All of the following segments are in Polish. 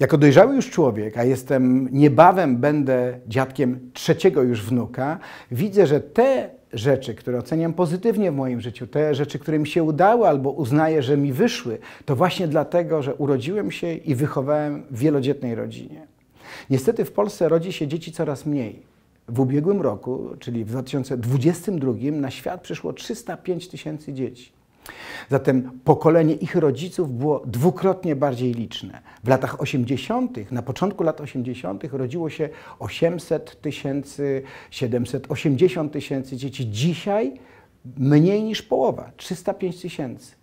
Jako dojrzały już człowiek, a jestem niebawem będę dziadkiem trzeciego już wnuka, widzę, że te rzeczy, które oceniam pozytywnie w moim życiu, te rzeczy, które mi się udały albo uznaję, że mi wyszły, to właśnie dlatego, że urodziłem się i wychowałem w wielodzietnej rodzinie. Niestety w Polsce rodzi się dzieci coraz mniej. W ubiegłym roku, czyli w 2022, na świat przyszło 305 tysięcy dzieci. Zatem pokolenie ich rodziców było dwukrotnie bardziej liczne. W latach 80., na początku lat 80., rodziło się 800 tysięcy, 780 tysięcy dzieci. Dzisiaj mniej niż połowa 305 tysięcy.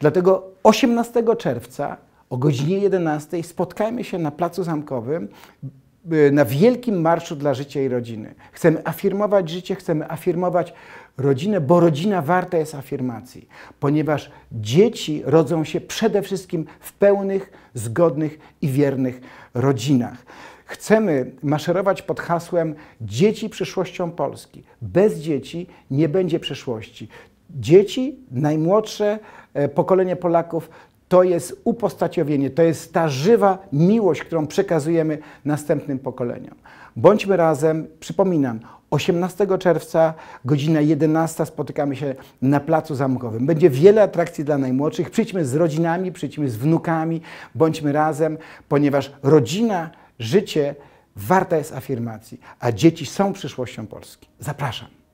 Dlatego 18 czerwca o godzinie 11 spotkajmy się na Placu Zamkowym. Y, na wielkim marszu dla życia i rodziny. Chcemy afirmować życie, chcemy afirmować rodzinę, bo rodzina warta jest afirmacji, ponieważ dzieci rodzą się przede wszystkim w pełnych, zgodnych i wiernych rodzinach. Chcemy maszerować pod hasłem Dzieci przyszłością Polski. Bez dzieci nie będzie przyszłości. Dzieci, najmłodsze e, pokolenie Polaków to jest upostaciowienie, to jest ta żywa miłość, którą przekazujemy następnym pokoleniom. Bądźmy razem, przypominam, 18 czerwca, godzina 11, spotykamy się na Placu Zamkowym. Będzie wiele atrakcji dla najmłodszych. Przyjdźmy z rodzinami, przyjdźmy z wnukami, bądźmy razem, ponieważ rodzina, życie warta jest afirmacji, a dzieci są przyszłością Polski. Zapraszam.